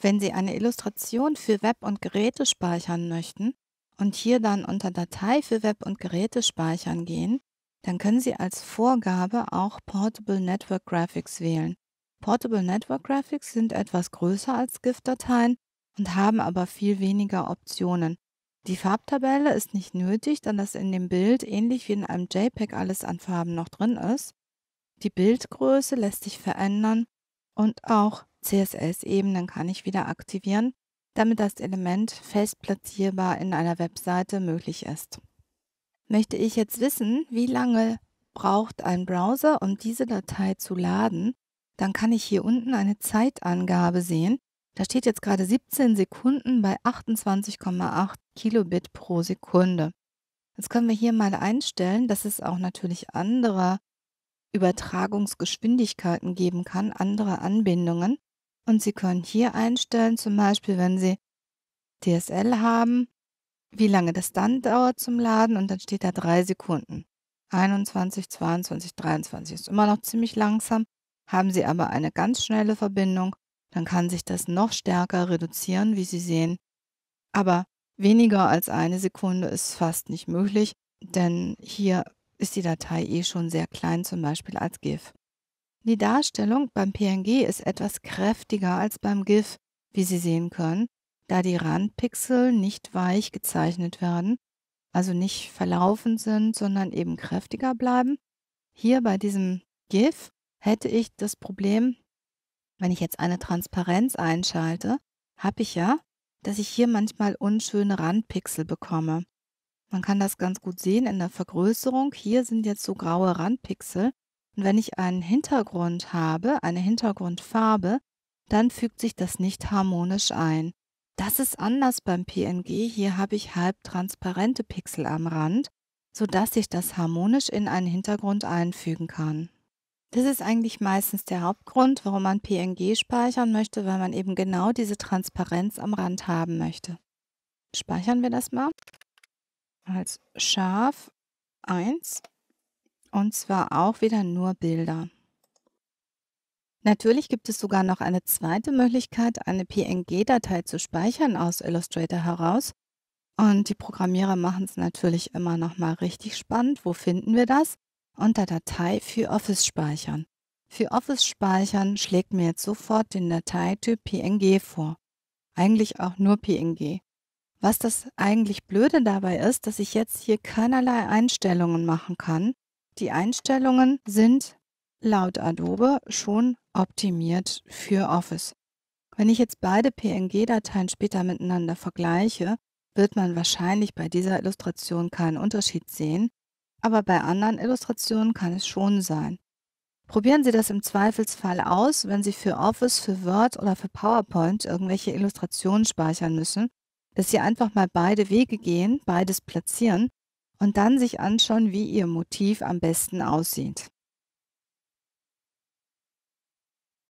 Wenn Sie eine Illustration für Web und Geräte speichern möchten und hier dann unter Datei für Web und Geräte speichern gehen, dann können Sie als Vorgabe auch Portable Network Graphics wählen. Portable Network Graphics sind etwas größer als GIF-Dateien und haben aber viel weniger Optionen. Die Farbtabelle ist nicht nötig, da das in dem Bild ähnlich wie in einem JPEG alles an Farben noch drin ist. Die Bildgröße lässt sich verändern und auch CSS-Ebenen kann ich wieder aktivieren, damit das Element fest platzierbar in einer Webseite möglich ist. Möchte ich jetzt wissen, wie lange braucht ein Browser, um diese Datei zu laden, dann kann ich hier unten eine Zeitangabe sehen. Da steht jetzt gerade 17 Sekunden bei 28,8 Kilobit pro Sekunde. Jetzt können wir hier mal einstellen, dass es auch natürlich andere Übertragungsgeschwindigkeiten geben kann, andere Anbindungen. Und Sie können hier einstellen, zum Beispiel, wenn Sie DSL haben, wie lange das dann dauert zum Laden und dann steht da drei Sekunden. 21, 22, 23 ist immer noch ziemlich langsam. Haben Sie aber eine ganz schnelle Verbindung, dann kann sich das noch stärker reduzieren, wie Sie sehen. Aber weniger als eine Sekunde ist fast nicht möglich, denn hier ist die Datei eh schon sehr klein, zum Beispiel als GIF. Die Darstellung beim PNG ist etwas kräftiger als beim GIF, wie Sie sehen können, da die Randpixel nicht weich gezeichnet werden, also nicht verlaufen sind, sondern eben kräftiger bleiben. Hier bei diesem GIF hätte ich das Problem, wenn ich jetzt eine Transparenz einschalte, habe ich ja, dass ich hier manchmal unschöne Randpixel bekomme. Man kann das ganz gut sehen in der Vergrößerung. Hier sind jetzt so graue Randpixel und wenn ich einen Hintergrund habe, eine Hintergrundfarbe, dann fügt sich das nicht harmonisch ein. Das ist anders beim PNG. Hier habe ich halbtransparente Pixel am Rand, sodass ich das harmonisch in einen Hintergrund einfügen kann. Das ist eigentlich meistens der Hauptgrund, warum man PNG speichern möchte, weil man eben genau diese Transparenz am Rand haben möchte. Speichern wir das mal als scharf 1 und zwar auch wieder nur Bilder. Natürlich gibt es sogar noch eine zweite Möglichkeit, eine PNG-Datei zu speichern aus Illustrator heraus. Und die Programmierer machen es natürlich immer noch mal richtig spannend. Wo finden wir das? Unter Datei für Office speichern. Für Office speichern schlägt mir jetzt sofort den Dateityp PNG vor. Eigentlich auch nur PNG. Was das eigentlich Blöde dabei ist, dass ich jetzt hier keinerlei Einstellungen machen kann, die Einstellungen sind laut Adobe schon optimiert für Office. Wenn ich jetzt beide PNG-Dateien später miteinander vergleiche, wird man wahrscheinlich bei dieser Illustration keinen Unterschied sehen, aber bei anderen Illustrationen kann es schon sein. Probieren Sie das im Zweifelsfall aus, wenn Sie für Office, für Word oder für PowerPoint irgendwelche Illustrationen speichern müssen, dass Sie einfach mal beide Wege gehen, beides platzieren und dann sich anschauen, wie ihr Motiv am besten aussieht.